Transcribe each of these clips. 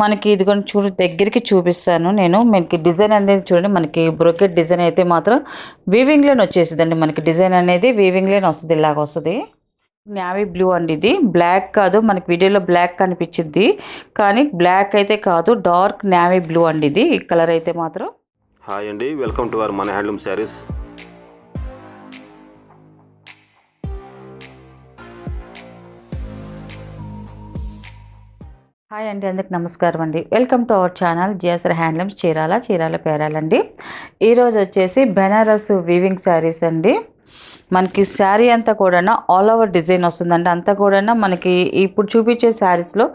మనకి కొన్ని చూడు దగ్గరికి చూపిస్తాను నేను మనకి డిజైన్ అనేది చూడండి మనకి బ్రోకెట్ డిజైన్ అయితే మాత్రం వీవింగ్లోనే వచ్చేసిందండి మనకి డిజైన్ అనేది వీవింగ్లోనే వస్తుంది ఇలాగ వస్తుంది నావీ బ్లూ అండి ఇది బ్లాక్ కాదు మనకి వీడియోలో బ్లాక్ కనిపించింది కానీ బ్లాక్ అయితే కాదు డార్క్ నావీ బ్లూ అండి ఇది కలర్ అయితే మాత్రం హాయ్ అండి వెల్కమ్ టు అవర్ మన హ్యాండ్లూమ్ శారీస్ హాయ్ అండి అందరికి నమస్కారం అండి welcome to our channel GSR handlooms Chirala Chirala పేరాలండి ఈరోజు వచ్చేసి బెనారస్ వీవింగ్ శారీస్ అండి మనకి శారీ అంతా కూడా ఆల్ ఓవర్ డిజైన్ వస్తుందండి అంతా కూడా మనకి ఇప్పుడు చూపించే శారీస్లో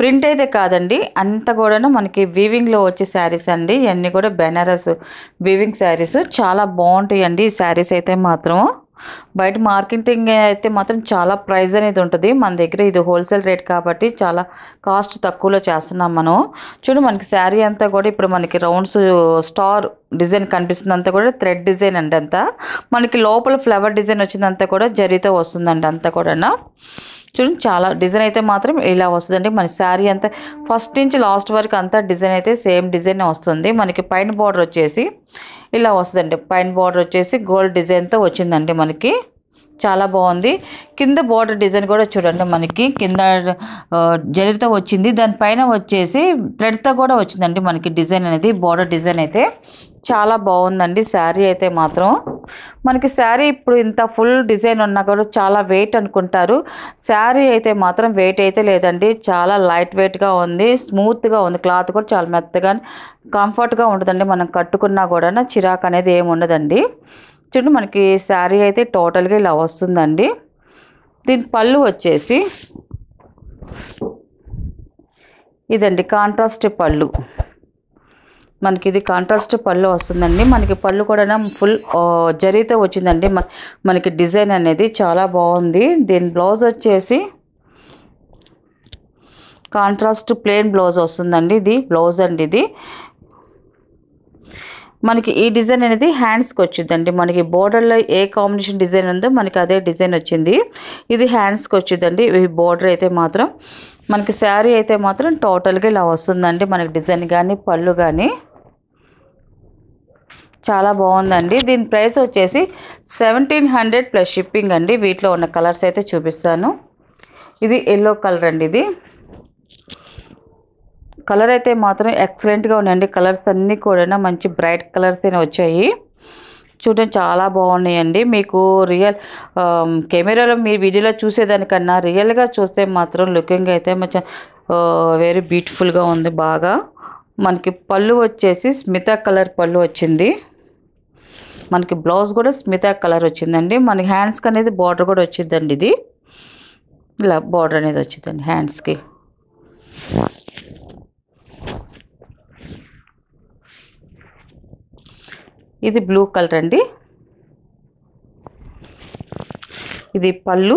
ప్రింట్ అయితే కాదండి అంతా కూడా మనకి వీవింగ్లో వచ్చే శారీస్ అండి ఇవన్నీ కూడా బెనారస్ వీవింగ్ శారీస్ చాలా బాగుంటాయి అండి ఈ శారీస్ అయితే మాత్రం బయట మార్కెటింగ్ అయితే మాత్రం చాలా ప్రైజ్ అనేది ఉంటుంది మన దగ్గర ఇది హోల్సేల్ రేట్ కాబట్టి చాలా కాస్ట్ తక్కువలో చేస్తున్నాం మనం చూడు మనకి శారీ అంతా కూడా ఇప్పుడు మనకి రౌండ్స్ స్టార్ డిజైన్ కనిపిస్తుందంతా కూడా థ్రెడ్ డిజైన్ అండి అంతా మనకి లోపల ఫ్లవర్ డిజైన్ వచ్చిందంతా కూడా జరీతో వస్తుందండి అంతా కూడా చూడండి చాలా డిజైన్ అయితే మాత్రం ఇలా వస్తుందండి మన శారీ అంతా ఫస్ట్ నుంచి లాస్ట్ వరకు అంతా డిజైన్ అయితే సేమ్ డిజైన్ వస్తుంది మనకి పైన బార్డర్ వచ్చేసి ఇలా వస్తుందండి పైన బార్డర్ వచ్చేసి గోల్డ్ డిజైన్తో వచ్చిందండి మనకి చాలా బాగుంది కింద బోర్డర్ డిజైన్ కూడా చూడండి మనకి కింద జరితో వచ్చింది దానిపైన వచ్చేసి థ్రెడ్తో కూడా వచ్చిందండి మనకి డిజైన్ అనేది బోర్డర్ డిజైన్ అయితే చాలా బాగుందండి శారీ అయితే మాత్రం మనకి శారీ ఇప్పుడు ఇంత ఫుల్ డిజైన్ ఉన్నా కూడా చాలా వెయిట్ అనుకుంటారు శారీ అయితే మాత్రం వెయిట్ అయితే లేదండి చాలా లైట్ వెయిట్గా ఉంది స్మూత్గా ఉంది క్లాత్ కూడా చాలా మెత్తగా కంఫర్ట్గా ఉంటుందండి మనం కట్టుకున్నా కూడా చిరాకు అనేది ఏమి ఉండదండి చూడండి మనకి శారీ అయితే టోటల్గా ఇలా వస్తుందండి దీని పళ్ళు వచ్చేసి ఇదండి కాంట్రాస్ట్ పళ్ళు మనకి ఇది కాంట్రాస్ట్ పళ్ళు వస్తుందండి మనకి పళ్ళు కూడా ఫుల్ జరీతో వచ్చిందండి మనకి డిజైన్ అనేది చాలా బాగుంది దీని బ్లౌజ్ వచ్చేసి కాంట్రాస్ట్ ప్లెయిన్ బ్లౌజ్ వస్తుందండి ఇది బ్లౌజ్ అండి ఇది మనకి ఈ డిజైన్ అనేది హ్యాండ్స్కి వచ్చిందండి మనకి బోర్డర్లో ఏ కాంబినేషన్ డిజైన్ ఉందో మనకి అదే డిజైన్ వచ్చింది ఇది హ్యాండ్స్కి వచ్చిందండి ఈ బోర్డర్ అయితే మాత్రం మనకి శారీ అయితే మాత్రం టోటల్గా ఇలా వస్తుందండి మనకి డిజైన్ కానీ పళ్ళు కానీ చాలా బాగుందండి దీని ప్రైస్ వచ్చేసి సెవెంటీన్ హండ్రెడ్ ప్లస్ షిప్పింగ్ అండి వీటిలో ఉన్న కలర్స్ అయితే చూపిస్తాను ఇది ఎల్లో కలర్ అండి ఇది కలర్ అయితే మాత్రం ఎక్సలెంట్గా ఉన్నాయండి కలర్స్ అన్నీ కూడా మంచి బ్రైట్ కలర్స్ అయినా వచ్చాయి చూడడం చాలా బాగున్నాయండి మీకు రియల్ కెమెరాలో మీరు వీడియోలో చూసేదానికన్నా రియల్గా చూస్తే మాత్రం లుకింగ్ అయితే మంచి వెరీ బ్యూటిఫుల్గా ఉంది బాగా మనకి పళ్ళు వచ్చేసి స్మిత కలర్ పళ్ళు వచ్చింది మనకి బ్లౌజ్ కూడా స్మిత కలర్ వచ్చిందండి మనకి హ్యాండ్స్కి అనేది బార్డర్ కూడా వచ్చిందండి ఇది ఇలా బార్డర్ అనేది వచ్చిందండి హ్యాండ్స్కి ఇది బ్లూ కలర్ అండి ఇది పళ్ళు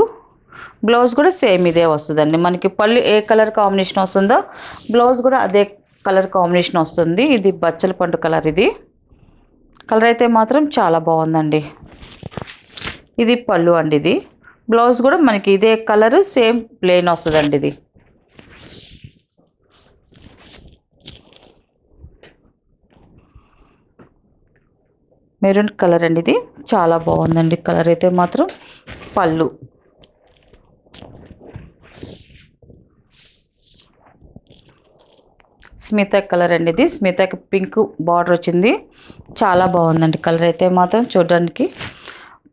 బ్లౌజ్ కూడా సేమ్ ఇదే వస్తుందండి మనకి పళ్ళు ఏ కలర్ కాంబినేషన్ వస్తుందో బ్లౌజ్ కూడా అదే కలర్ కాంబినేషన్ వస్తుంది ఇది బచ్చల పండు కలర్ ఇది కలర్ అయితే మాత్రం చాలా బాగుందండి ఇది పళ్ళు అండి ఇది బ్లౌజ్ కూడా మనకి ఇదే కలర్ సేమ్ ప్లెయిన్ వస్తుందండి ఇది మెరూన్ కలర్ అండి ఇది చాలా బాగుందండి కలర్ అయితే మాత్రం పళ్ళు స్మిత కలర్ అండి ఇది స్మితకి పింక్ బార్డర్ వచ్చింది చాలా బాగుందండి కలర్ అయితే మాత్రం చూడడానికి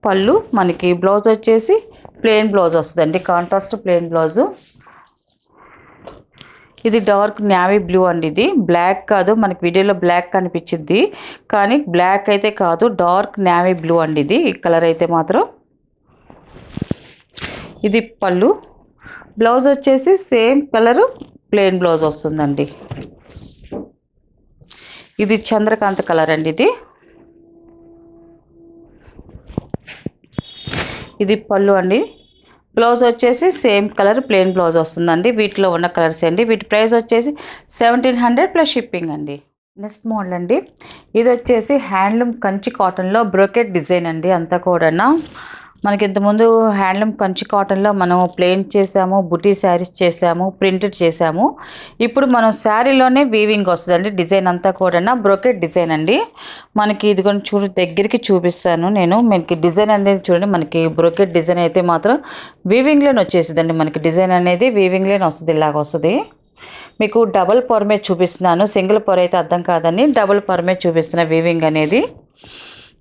పళ్ళు మనకి బ్లౌజ్ వచ్చేసి ప్లెయిన్ బ్లౌజ్ వస్తుందండి కాంట్రాస్ట్ ప్లెయిన్ బ్లౌజు ఇది డార్క్ నావీ బ్లూ అండి ఇది బ్లాక్ కాదు మనకి వీడియోలో బ్లాక్ కనిపించింది కానీ బ్లాక్ అయితే కాదు డార్క్ నావీ బ్లూ అండి ఇది ఈ కలర్ అయితే మాత్రం ఇది పళ్ళు బ్లౌజ్ వచ్చేసి సేమ్ కలరు ప్లెయిన్ బ్లౌజ్ వస్తుందండి ఇది చంద్రకాంత కలర్ అండి ఇది ఇది పళ్ళు అండి బ్లౌజ్ వచ్చేసి సేమ్ కలర్ ప్లెయిన్ బ్లౌజ్ వస్తుందండి వీటిలో ఉన్న కలర్స్ అండి వీటి ప్రైస్ వచ్చేసి సెవెంటీన్ హండ్రెడ్ ప్లస్ షిప్పింగ్ అండి నెక్స్ట్ మోడల్ అండి ఇది వచ్చేసి హ్యాండ్లూమ్ కంచి కాటన్లో బ్రోకెట్ డిజైన్ అండి అంతా కూడా మనకి ఇంతకుముందు హ్యాండ్లూమ్ కంచి కాటన్లో మనం ప్లేన్ చేసాము బుటీ శారీస్ చేసాము ప్రింటెడ్ చేసాము ఇప్పుడు మనం శారీలోనే వీవింగ్ వస్తుందండి డిజైన్ అంతా కూడా బ్రోకెట్ డిజైన్ అండి మనకి ఇది కొన్ని చూ దగ్గరికి చూపిస్తాను నేను మనకి డిజైన్ అనేది చూడండి మనకి బ్రోకెట్ డిజైన్ అయితే మాత్రం వీవింగ్లోనే వచ్చేసిందండి మనకి డిజైన్ అనేది వీవింగ్లోనే వస్తుంది ఇలాగ వస్తుంది మీకు డబల్ పొరమే చూపిస్తున్నాను సింగిల్ పొర అయితే అర్థం కాదని డబల్ పొరమే చూపిస్తున్న వీవింగ్ అనేది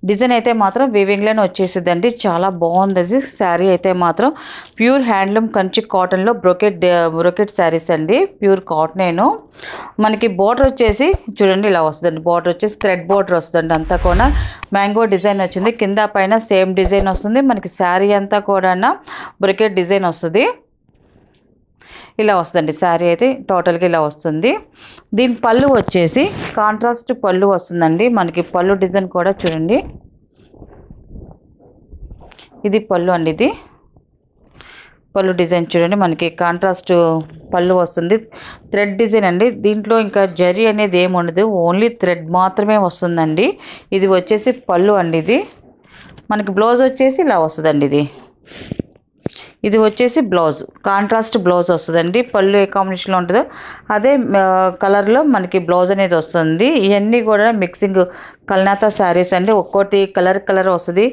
డిజైన్ అయితే మాత్రం వీవింగ్లోనే వచ్చేసిందండి చాలా బాగుంది శారీ అయితే మాత్రం ప్యూర్ హ్యాండ్లూమ్ కంచి కాటన్లో బ్రొకెట్ బ్రొకెట్ శారీస్ అండి ప్యూర్ కాటనేను మనకి బార్డర్ వచ్చేసి చూడండి ఇలా వస్తుందండి బార్డర్ వచ్చేసి థ్రెడ్ బార్డర్ వస్తుందండి అంతా కూడా మ్యాంగో డిజైన్ వచ్చింది కింద పైన సేమ్ డిజైన్ వస్తుంది మనకి శారీ అంతా కూడా బ్రొకెట్ డిజైన్ వస్తుంది ఇలా వస్తుంది శారీ అయితే టోటల్గా ఇలా వస్తుంది దీని పళ్ళు వచ్చేసి కాంట్రాస్ట్ పళ్ళు వస్తుందండి మనకి పళ్ళు డిజైన్ కూడా చూడండి ఇది పళ్ళు అండి ఇది పళ్ళు డిజైన్ చూడండి మనకి కాంట్రాస్ట్ పళ్ళు వస్తుంది థ్రెడ్ డిజైన్ అండి దీంట్లో ఇంకా జరి అనేది ఏమి ఉండదు ఓన్లీ థ్రెడ్ మాత్రమే వస్తుందండి ఇది వచ్చేసి పళ్ళు అండి ఇది మనకి బ్లౌజ్ వచ్చేసి ఇలా వస్తుందండి ఇది ఇది వచ్చేసి బ్లౌజ్ కాంట్రాస్ట్ బ్లౌజ్ వస్తుందండి పళ్ళు ఏ కాంబినేషన్లో ఉంటుందో అదే కలర్లో మనకి బ్లౌజ్ అనేది వస్తుంది ఇవన్నీ కూడా మిక్సింగ్ కల్నాత శారీస్ అండి ఒక్కోటి కలర్ కలర్ వస్తుంది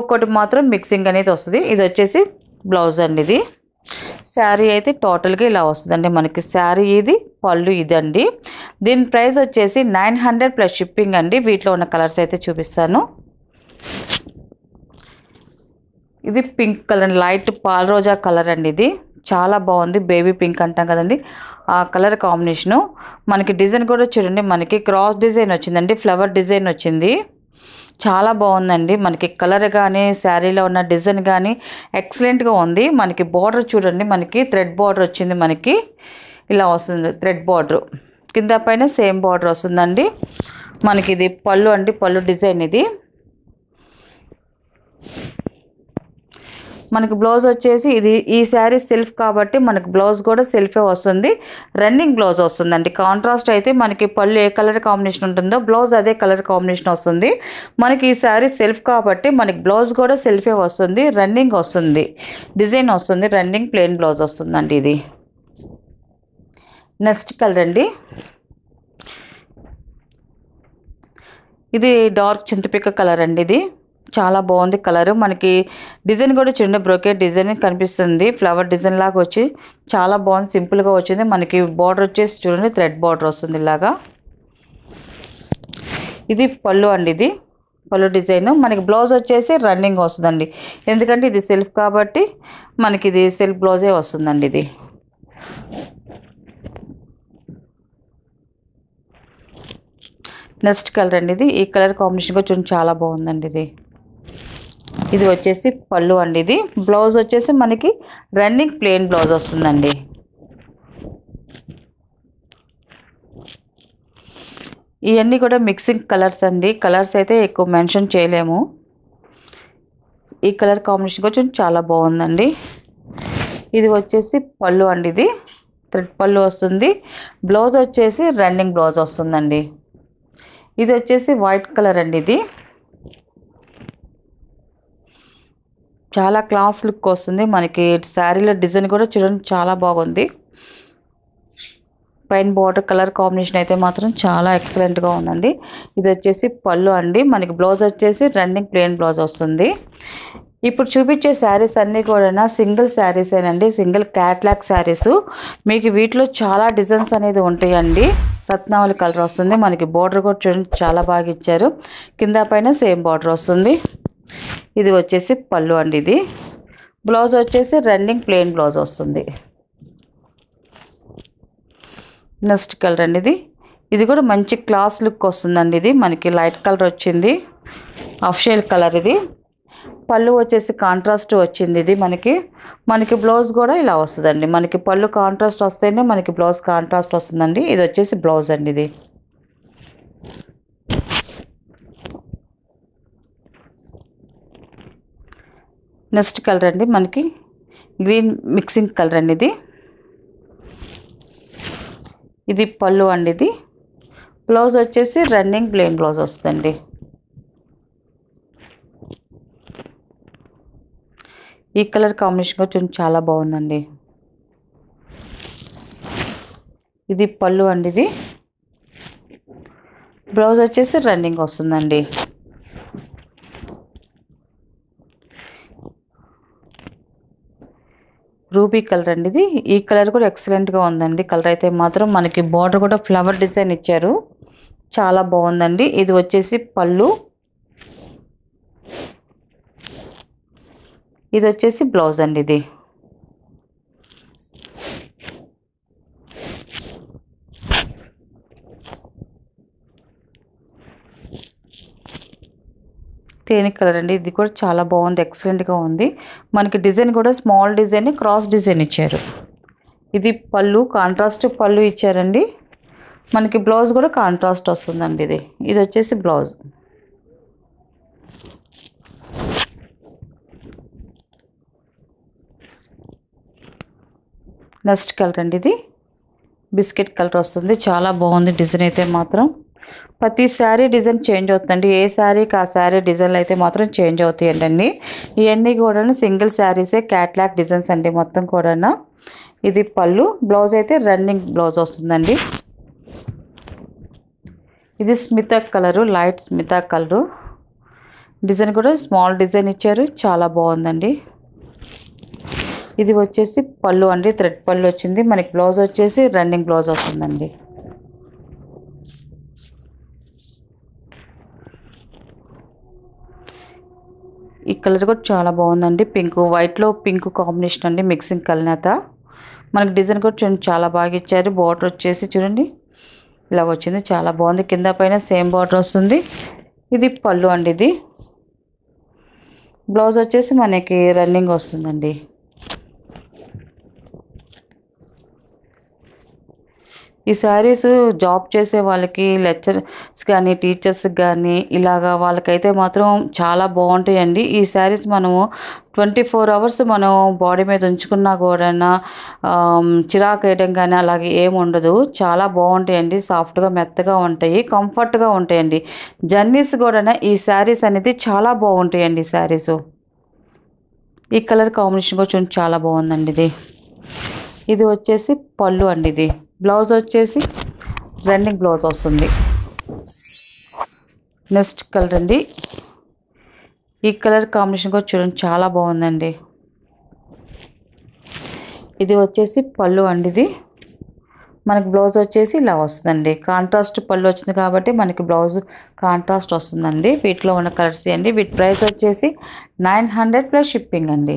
ఒక్కోటి మాత్రం మిక్సింగ్ అనేది వస్తుంది ఇది వచ్చేసి బ్లౌజ్ అండి ఇది శారీ అయితే టోటల్గా ఇలా వస్తుందండి మనకి శారీ ఇది పళ్ళు ఇదండి దీని ప్రైస్ వచ్చేసి నైన్ హండ్రెడ్ ప్లస్ షిప్పింగ్ అండి వీటిలో ఉన్న కలర్స్ అయితే చూపిస్తాను ఇది పింక్ కలర్ లైట్ పాల్ రోజా కలర్ అండి ఇది చాలా బాగుంది బేబీ పింక్ అంటాం కదండి ఆ కలర్ కాంబినేషను మనకి డిజైన్ కూడా చూడండి మనకి క్రాస్ డిజైన్ వచ్చిందండి ఫ్లవర్ డిజైన్ వచ్చింది చాలా బాగుందండి మనకి కలర్ కానీ శారీలో ఉన్న డిజైన్ కానీ ఎక్సలెంట్గా ఉంది మనకి బార్డర్ చూడండి మనకి థ్రెడ్ బార్డర్ వచ్చింది మనకి ఇలా వస్తుంది థ్రెడ్ బార్డర్ కింద పైన సేమ్ బార్డర్ వస్తుందండి మనకి ఇది పళ్ళు అండి పళ్ళు డిజైన్ ఇది మనకి బ్లౌజ్ వచ్చేసి ఇది ఈ శారీ సెల్ఫ్ కాబట్టి మనకు బ్లౌజ్ కూడా సెల్ఫే వస్తుంది రన్నింగ్ బ్లౌజ్ వస్తుందండి కాంట్రాస్ట్ అయితే మనకి పళ్ళు ఏ కలర్ కాంబినేషన్ ఉంటుందో బ్లౌజ్ అదే కలర్ కాంబినేషన్ వస్తుంది మనకి ఈ శారీ సెల్ఫ్ కాబట్టి మనకి బ్లౌజ్ కూడా సెల్ఫే వస్తుంది రన్నింగ్ వస్తుంది డిజైన్ వస్తుంది రన్నింగ్ ప్లెయిన్ బ్లౌజ్ వస్తుందండి ఇది నెక్స్ట్ కలర్ అండి ఇది డార్క్ చింతపిక్క కలర్ అండి ఇది చాలా బాగుంది కలర్ మనకి డిజైన్ కూడా చూడండి బ్రోకేట్ డిజైన్ కనిపిస్తుంది ఫ్లవర్ డిజైన్ లాగా వచ్చి చాలా బాగుంది సింపుల్గా వచ్చింది మనకి బార్డర్ వచ్చేసి చూడండి థ్రెడ్ బార్డర్ వస్తుంది ఇలాగా ఇది పళ్ళు అండి ఇది పళ్ళు డిజైన్ మనకి బ్లౌజ్ వచ్చేసి రన్నింగ్ వస్తుందండి ఎందుకంటే ఇది సెల్ఫ్ కాబట్టి మనకి ఇది సెల్ఫ్ బ్లౌజే వస్తుందండి ఇది నెక్స్ట్ కలర్ అండి ఇది ఈ కలర్ కాంబినేషన్ కూడా చూడండి చాలా బాగుందండి ఇది ఇది వచ్చేసి పళ్ళు అండి ఇది బ్లౌజ్ వచ్చేసి మనకి రన్నింగ్ ప్లెయిన్ బ్లౌజ్ వస్తుందండి ఇవన్నీ కూడా మిక్సింగ్ కలర్స్ అండి కలర్స్ అయితే ఎక్కువ మెన్షన్ చేయలేము ఈ కలర్ కాంబినేషన్ కొంచెం చాలా బాగుందండి ఇది వచ్చేసి పళ్ళు అండి ఇది థ్రెడ్ పళ్ళు వస్తుంది బ్లౌజ్ వచ్చేసి రన్నింగ్ బ్లౌజ్ వస్తుందండి ఇది వచ్చేసి వైట్ కలర్ అండి ఇది చాలా క్లాస్ లుక్ వస్తుంది మనకి శారీలో డిజైన్ కూడా చూడండి చాలా బాగుంది పైన బార్డర్ కలర్ కాంబినేషన్ అయితే మాత్రం చాలా ఎక్సలెంట్గా ఉందండి ఇది వచ్చేసి పళ్ళు అండి మనకి బ్లౌజ్ వచ్చేసి రన్నింగ్ ప్లెయిన్ బ్లౌజ్ వస్తుంది ఇప్పుడు చూపించే శారీస్ అన్నీ కూడా సింగిల్ శారీసేనండి సింగిల్ క్యాట్లాగ్ శారీస్ మీకు వీటిలో చాలా డిజైన్స్ అనేది ఉంటాయండి రత్నావళి కలర్ వస్తుంది మనకి బార్డర్ కూడా చూడండి చాలా బాగా ఇచ్చారు కింద పైన సేమ్ బార్డర్ వస్తుంది ఇది వచ్చేసి పళ్ళు అండి ఇది బ్లౌజ్ వచ్చేసి రన్నింగ్ ప్లెయిన్ బ్లౌజ్ వస్తుంది నెక్స్ట్ కలర్ అండి ఇది ఇది కూడా మంచి క్లాస్ లుక్ వస్తుందండి ఇది మనకి లైట్ కలర్ వచ్చింది అఫ్షేల్ కలర్ ఇది పళ్ళు వచ్చేసి కాంట్రాస్ట్ వచ్చింది ఇది మనకి మనకి బ్లౌజ్ కూడా ఇలా వస్తుందండి మనకి పళ్ళు కాంట్రాస్ట్ వస్తేనే మనకి బ్లౌజ్ కాంట్రాస్ట్ వస్తుందండి ఇది వచ్చేసి బ్లౌజ్ అండి ఇది నెక్స్ట్ కలర్ అండి మనకి గ్రీన్ మిక్సింగ్ కలర్ అండి ఇది ఇది పళ్ళు అండి ఇది బ్లౌజ్ వచ్చేసి రన్నింగ్ ప్లెయిన్ బ్లౌజ్ వస్తుంది ఈ కలర్ కాంబినేషన్ కూడా చాలా బాగుందండి ఇది పళ్ళు అండి ఇది బ్లౌజ్ వచ్చేసి రన్నింగ్ వస్తుందండి రూబీ కలర్ అండి ఇది ఈ కలర్ కూడా ఎక్సలెంట్గా ఉందండి కలర్ అయితే మాత్రం మనకి బార్డర్ కూడా ఫ్లవర్ డిజైన్ ఇచ్చారు చాలా బాగుందండి ఇది వచ్చేసి పళ్ళు ఇది వచ్చేసి బ్లౌజ్ అండి ఇది తేనె కలర్ అండి ఇది కూడా చాలా బాగుంది ఎక్సలెంట్గా ఉంది మనకి డిజైన్ కూడా స్మాల్ డిజైన్ క్రాస్ డిజైన్ ఇచ్చారు ఇది పళ్ళు కాంట్రాస్ట్ పళ్ళు ఇచ్చారండి మనకి బ్లౌజ్ కూడా కాంట్రాస్ట్ వస్తుందండి ఇది ఇది వచ్చేసి బ్లౌజ్ నెక్స్ట్ కలర్ అండి ఇది బిస్కెట్ కలర్ వస్తుంది చాలా బాగుంది డిజైన్ అయితే మాత్రం ప్రతి శారీ డిజైన్ చేంజ్ అవుతుందండి ఏ శారీకి ఆ శారీ డిజైన్లు అయితే మాత్రం చేంజ్ అవుతాయండి ఇవన్నీ కూడా సింగిల్ శారీసే క్యాట్లాక్ డిజైన్స్ అండి మొత్తం కూడా ఇది పళ్ళు బ్లౌజ్ అయితే రన్నింగ్ బ్లౌజ్ వస్తుందండి ఇది స్మిత కలరు లైట్ స్మిత కలరు డిజైన్ కూడా స్మాల్ డిజైన్ ఇచ్చారు చాలా బాగుందండి ఇది వచ్చేసి పళ్ళు అండి థ్రెడ్ పళ్ళు వచ్చింది మనకి బ్లౌజ్ వచ్చేసి రన్నింగ్ బ్లౌజ్ వస్తుందండి కలర్ కూడా చాలా బాగుందండి పింక్ వైట్లో పింక్ కాంబినేషన్ అండి మిక్సింగ్ కలినేత మనకి డిజైన్ కూడా చూడండి చాలా బాగా ఇచ్చారు బార్డర్ వచ్చేసి చూడండి ఇలాగ వచ్చింది చాలా బాగుంది కింద పైన సేమ్ బార్డర్ వస్తుంది ఇది పళ్ళు అండి ఇది బ్లౌజ్ వచ్చేసి మనకి రన్నింగ్ వస్తుందండి ఈ శారీస్ జాబ్ చేసే వాళ్ళకి లెక్చర్స్ కానీ టీచర్స్ కానీ ఇలాగా వాళ్ళకైతే మాత్రం చాలా బాగుంటాయండి ఈ శారీస్ మనము ట్వంటీ ఫోర్ అవర్స్ మనం బాడీ మీద ఉంచుకున్నా కూడా చిరాకు వేయడం కానీ అలాగే ఏముండదు ఉండదు చాలా బాగుంటాయండి సాఫ్ట్గా మెత్తగా ఉంటాయి కంఫర్ట్గా ఉంటాయండి జర్నీస్ కూడా ఈ శారీస్ అనేది చాలా బాగుంటాయండి ఈ శారీస్ ఈ కలర్ కాంబినేషన్ కూడా చూడండి చాలా బాగుందండి ఇది ఇది వచ్చేసి పళ్ళు అండి ఇది బ్లౌజ్ వచ్చేసి రన్నింగ్ బ్లౌజ్ వస్తుంది నెక్స్ట్ కలర్ అండి ఈ కలర్ కాంబినేషన్ కూడా చూడండి చాలా బాగుందండి ఇది వచ్చేసి పళ్ళు అండి ఇది మనకి బ్లౌజ్ వచ్చేసి ఇలా వస్తుందండి కాంట్రాస్ట్ పళ్ళు వచ్చింది కాబట్టి మనకి బ్లౌజ్ కాంట్రాస్ట్ వస్తుందండి వీటిలో ఉన్న కలర్స్ అండి వీటి ప్రైస్ వచ్చేసి నైన్ హండ్రెడ్ ప్లస్ షిప్పింగ్ అండి